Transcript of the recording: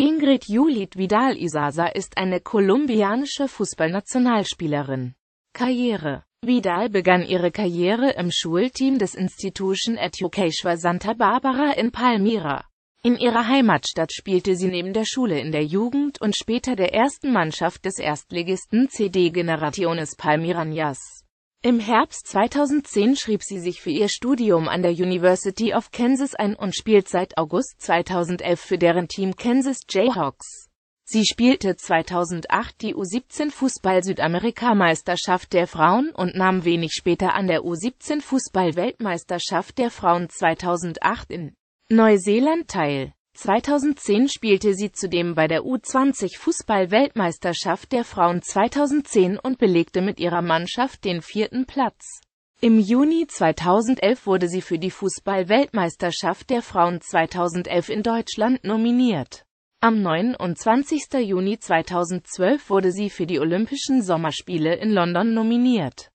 Ingrid Julit Vidal Isaza ist eine kolumbianische Fußballnationalspielerin. Karriere Vidal begann ihre Karriere im Schulteam des Institution Educational Santa Barbara in Palmira. In ihrer Heimatstadt spielte sie neben der Schule in der Jugend und später der ersten Mannschaft des Erstligisten CD Generationes Palmiranias. Im Herbst 2010 schrieb sie sich für ihr Studium an der University of Kansas ein und spielt seit August 2011 für deren Team Kansas Jayhawks. Sie spielte 2008 die u 17 fußball südamerika meisterschaft der Frauen und nahm wenig später an der U17-Fußball-Weltmeisterschaft der Frauen 2008 in Neuseeland teil 2010 spielte sie zudem bei der U20-Fußball-Weltmeisterschaft der Frauen 2010 und belegte mit ihrer Mannschaft den vierten Platz. Im Juni 2011 wurde sie für die Fußball-Weltmeisterschaft der Frauen 2011 in Deutschland nominiert. Am 29. Juni 2012 wurde sie für die Olympischen Sommerspiele in London nominiert